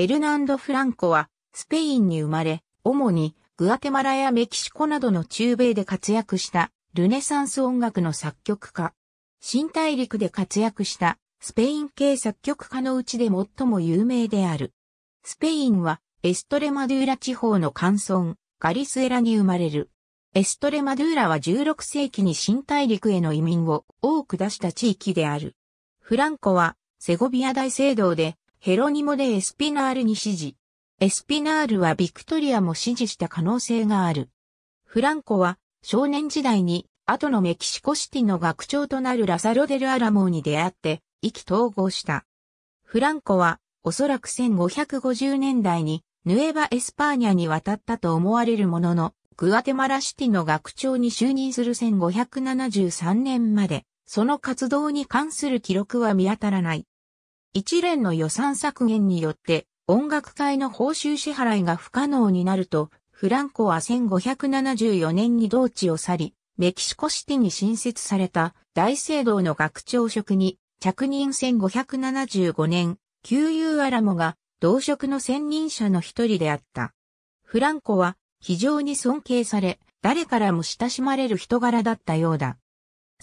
エルナンド・フランコは、スペインに生まれ、主にグアテマラやメキシコなどの中米で活躍したルネサンス音楽の作曲家。新大陸で活躍したスペイン系作曲家のうちで最も有名である。スペインはエストレマドゥーラ地方の乾村、ガリスエラに生まれる。エストレマドゥーラは16世紀に新大陸への移民を多く出した地域である。フランコはセゴビア大聖堂でヘロニモでエスピナールに指示。エスピナールはビクトリアも支持した可能性がある。フランコは少年時代に後のメキシコシティの学長となるラサロデル・アラモーに出会って意気投合した。フランコはおそらく1550年代にヌエバ・エスパーニャに渡ったと思われるものの、グアテマラシティの学長に就任する1573年まで、その活動に関する記録は見当たらない。一連の予算削減によって音楽会の報酬支払いが不可能になると、フランコは1574年に同地を去り、メキシコシティに新設された大聖堂の学長職に着任1575年、旧友アラモが同職の専任者の一人であった。フランコは非常に尊敬され、誰からも親しまれる人柄だったようだ。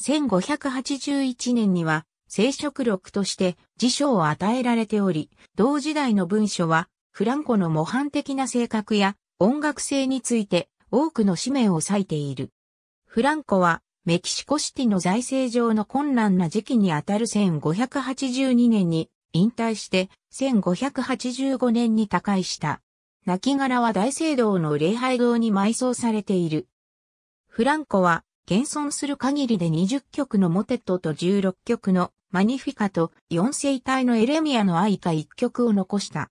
1581年には生殖力として辞書を与えられており、同時代の文書は、フランコの模範的な性格や音楽性について多くの使命を割いている。フランコは、メキシコシティの財政上の困難な時期にあたる1582年に引退して1585年に他界した。亡骸は大聖堂の礼拝堂に埋葬されている。フランコは現存する限りで20曲のモテットと16曲のマニフィカと四世体のエレミアの愛歌一曲を残した。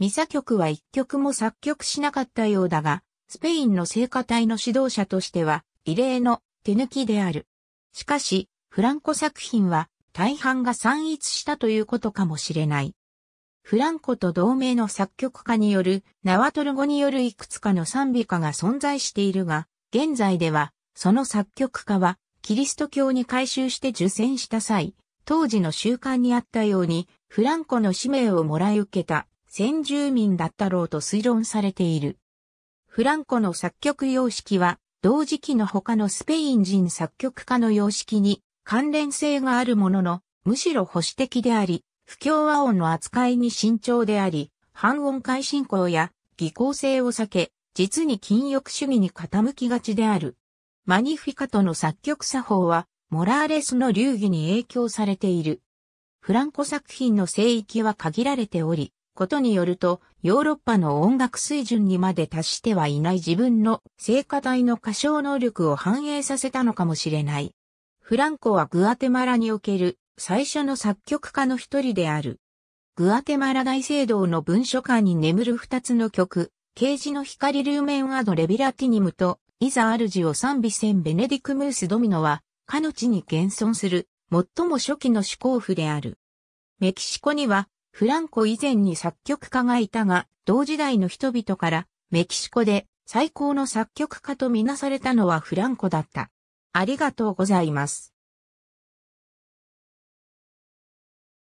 ミサ曲は一曲も作曲しなかったようだが、スペインの聖歌隊の指導者としては異例の手抜きである。しかし、フランコ作品は大半が散逸したということかもしれない。フランコと同盟の作曲家によるナワトル語によるいくつかの賛美歌が存在しているが、現在ではその作曲家はキリスト教に改宗して受選した際、当時の習慣にあったように、フランコの使命をもらい受けた先住民だったろうと推論されている。フランコの作曲様式は、同時期の他のスペイン人作曲家の様式に関連性があるものの、むしろ保守的であり、不協和音の扱いに慎重であり、半音階進行や技巧性を避け、実に禁欲主義に傾きがちである。マニフィカトの作曲作法は、モラーレスの流儀に影響されている。フランコ作品の聖域は限られており、ことによると、ヨーロッパの音楽水準にまで達してはいない自分の聖歌隊の歌唱能力を反映させたのかもしれない。フランコはグアテマラにおける最初の作曲家の一人である。グアテマラ大聖堂の文書館に眠る二つの曲、ケージの光ルーメンアドレビラティニムと、いざ主を賛美せんベネディクムースドミノは、かの地に現存する、最も初期の思考譜である。メキシコには、フランコ以前に作曲家がいたが、同時代の人々から、メキシコで最高の作曲家とみなされたのはフランコだった。ありがとうございます。